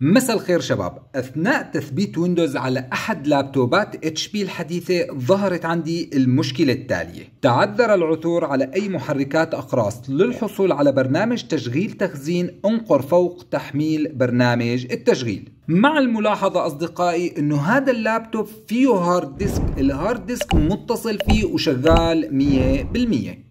مساء الخير شباب أثناء تثبيت ويندوز على أحد لابتوبات اتش بي الحديثة ظهرت عندي المشكلة التالية تعذر العثور على أي محركات أقراص للحصول على برنامج تشغيل تخزين أنقر فوق تحميل برنامج التشغيل مع الملاحظة أصدقائي أنه هذا اللابتوب فيه هارد ديسك الهارد ديسك متصل فيه وشغال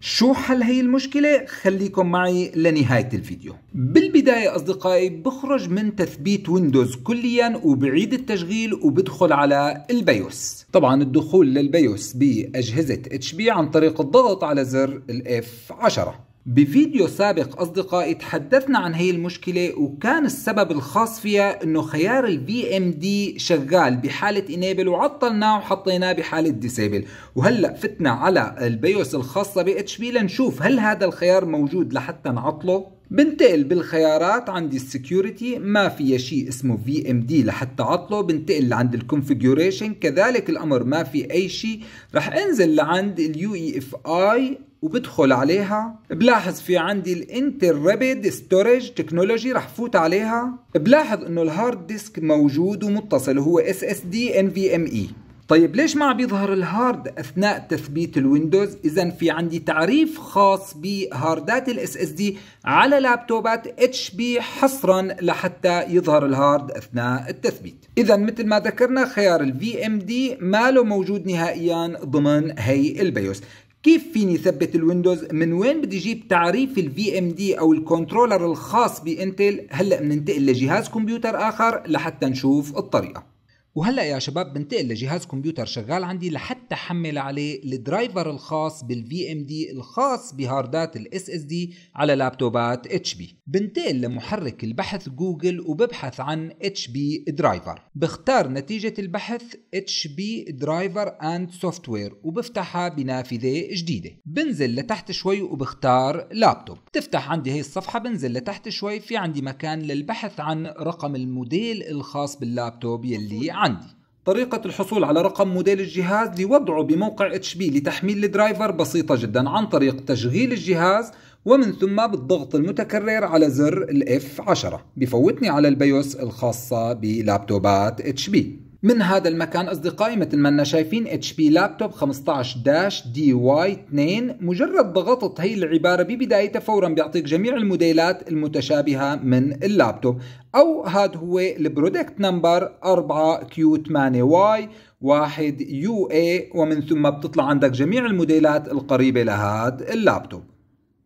100% شو حل هي المشكلة؟ خليكم معي لنهاية الفيديو بالبداية أصدقائي بخرج من تثبيت ويندوز كليا وبعيد التشغيل وبدخل على البيوس طبعا الدخول للبيوس بأجهزة اتش بي عن طريق الضغط على زر الاف 10 بفيديو سابق أصدقائي تحدثنا عن هي المشكلة وكان السبب الخاص فيها أنه خيار ال VMD شغال بحالة Enable وعطلناه وحطيناه بحالة Disable وهلأ فتنا على البيوس الخاصة ب HP لنشوف هل هذا الخيار موجود لحتى نعطله بنتقل بالخيارات عندي السكيورتي ما في شيء اسمه في ام دي لحتى عطله بنتقل لعند الكونفيجوريشن كذلك الامر ما في اي شيء رح انزل لعند اليو اي اف اي وبدخل عليها بلاحظ في عندي الانتر رابيد ستورج تكنولوجي رح فوت عليها بلاحظ انه الهارد ديسك موجود ومتصل هو اس اس دي ان في ام اي طيب ليش ما عم يظهر الهارد اثناء تثبيت الويندوز اذا في عندي تعريف خاص بهاردات الاس اس دي على لابتوبات اتش بي حصرا لحتى يظهر الهارد اثناء التثبيت اذا مثل ما ذكرنا خيار الفي ام دي ما له موجود نهائيا ضمن هي البيوس كيف فيني ثبت الويندوز من وين بدي اجيب تعريف الفي ام دي او الكنترولر الخاص بانتل هلا بننتقل لجهاز كمبيوتر اخر لحتى نشوف الطريقه وهلا يا شباب بنتقل لجهاز كمبيوتر شغال عندي لحتى حمل عليه الدرايفر الخاص بالفي ام دي الخاص بهاردات الاس اس دي على لابتوبات اتش بي بنتقل لمحرك البحث جوجل وببحث عن اتش بي درايفر بختار نتيجة البحث اتش بي درايفر اند سوفت وير وبفتحها بنافذة جديدة بنزل لتحت شوي وبختار لابتوب تفتح عندي هي الصفحة بنزل لتحت شوي في عندي مكان للبحث عن رقم الموديل الخاص باللابتوب يلي عندي عندي طريقة الحصول على رقم موديل الجهاز لوضعه بموقع اتش بي لتحميل الدرايفر بسيطة جدا عن طريق تشغيل الجهاز ومن ثم بالضغط المتكرر على زر الاف 10 بفوتني على البيوس الخاصة بلابتوبات اتش بي من هذا المكان أصدقائي مثل ما انا شايفين اتش بي لابتوب 15 داش دي واي 2 مجرد ضغطت هي العبارة ببدايتها فورا بيعطيك جميع الموديلات المتشابهة من اللابتوب أو هذا هو البرودكت نمبر 4 كيو 8 واي 1 يو اي ومن ثم بتطلع عندك جميع الموديلات القريبة لهذا اللابتوب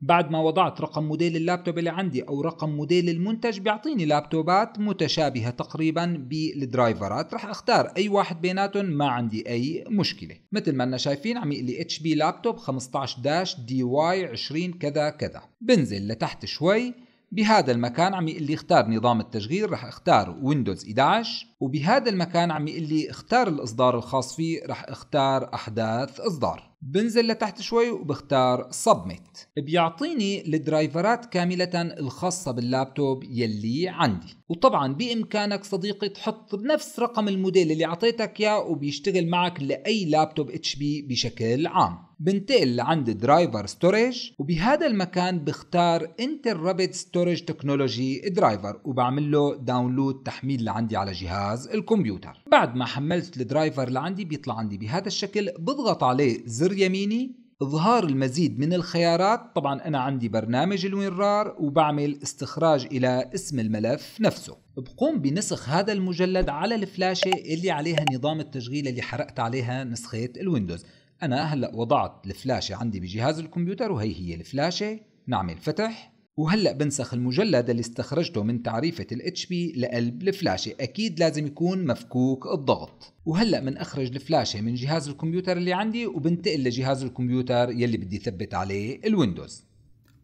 بعد ما وضعت رقم موديل اللابتوب اللي عندي او رقم موديل المنتج بيعطيني لابتوبات متشابهه تقريبا بالدرايفرات رح اختار اي واحد بيناتهم ما عندي اي مشكله مثل ما انا شايفين عم يقول لي اتش بي لابتوب 15 داش دي واي 20 كذا كذا بنزل لتحت شوي بهذا المكان عم يقول لي اختار نظام التشغيل رح اختار ويندوز 11 وبهذا المكان عم يقول لي اختار الاصدار الخاص فيه رح اختار احداث اصدار بنزل لتحت شوي وبختار سبميت بيعطيني الدرايفرات كاملة الخاصة باللابتوب يلي عندي وطبعا بإمكانك صديقي تحط بنفس رقم الموديل اللي أعطيتك إياه وبيشتغل معك لأي لابتوب اتش بي بشكل عام بنتقل لعند درايفر ستورج وبهذا المكان بختار انتر رابيد ستورج تكنولوجي درايفر وبعمل له داونلود تحميل لعندي على جهاز الكمبيوتر بعد ما حملت الدرايفر لعندي بيطلع عندي بهذا الشكل بضغط عليه زر يميني إظهار المزيد من الخيارات طبعا أنا عندي برنامج الوينرار وبعمل استخراج إلى اسم الملف نفسه بقوم بنسخ هذا المجلد على الفلاشة اللي عليها نظام التشغيل اللي حرقت عليها نسخة الويندوز أنا هلأ وضعت الفلاشة عندي بجهاز الكمبيوتر وهي هي الفلاشة نعمل فتح وهلا بنسخ المجلد اللي استخرجته من تعريفة الاتش بي لقلب الفلاشة أكيد لازم يكون مفكوك الضغط وهلا بنخرج الفلاشة من جهاز الكمبيوتر اللي عندي وبنتقل لجهاز الكمبيوتر يلي بدي ثبت عليه الويندوز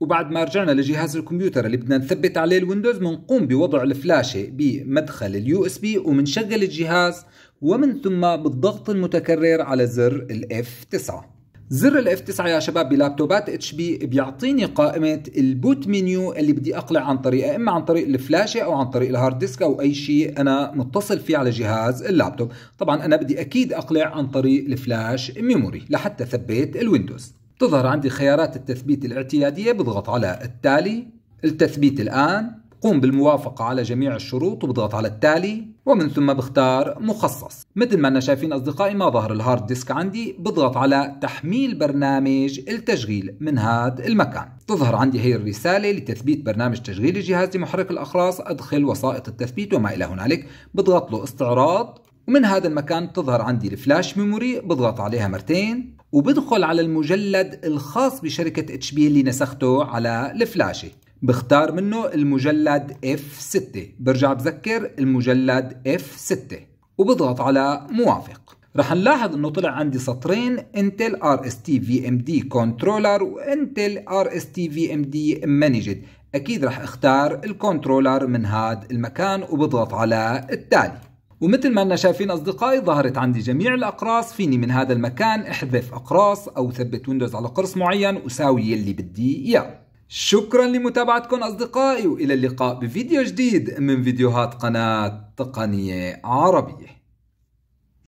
وبعد ما رجعنا لجهاز الكمبيوتر اللي بدنا نثبت عليه الويندوز بنقوم بوضع الفلاشة بمدخل اليو اس بي ومنشغل الجهاز ومن ثم بالضغط المتكرر على زر الاف 9 زر الاف 9 يا شباب بلابتوبات اتش بي بيعطيني قائمه البوت منيو اللي بدي اقلع عن طريقه اما عن طريق الفلاشه او عن طريق الهارد ديسك او اي شيء انا متصل فيه على جهاز اللابتوب طبعا انا بدي اكيد اقلع عن طريق الفلاش ميموري لحتى ثبت الويندوز تظهر عندي خيارات التثبيت الاعتياديه بضغط على التالي التثبيت الان قوم بالموافقة على جميع الشروط وبضغط على التالي ومن ثم بختار مخصص مثل ما انا شايفين اصدقائي ما ظهر الهارد ديسك عندي بضغط على تحميل برنامج التشغيل من هذا المكان تظهر عندي هي الرسالة لتثبيت برنامج تشغيل جهاز محرك الأخراس أدخل وسائط التثبيت وما إلى هنالك بضغط له استعراض ومن هذا المكان تظهر عندي الفلاش ميموري بضغط عليها مرتين وبدخل على المجلد الخاص بشركة اتش بي اللي نسخته على الفلاشة بختار منه المجلد F6 برجع بذكر المجلد F6 وبضغط على موافق رح نلاحظ انه طلع عندي سطرين انتل ار اس تي في ام دي كنترولر وانتل ار اس تي في ام دي مانجد اكيد رح اختار الكنترولر من هذا المكان وبضغط على التالي ومثل ما انا شايفين اصدقائي ظهرت عندي جميع الاقراص فيني من هذا المكان احذف اقراص او ثبت ويندوز على قرص معين وساوي اللي بدي اياه شكرا لمتابعتكم أصدقائي وإلى اللقاء بفيديو جديد من فيديوهات قناة تقنية عربية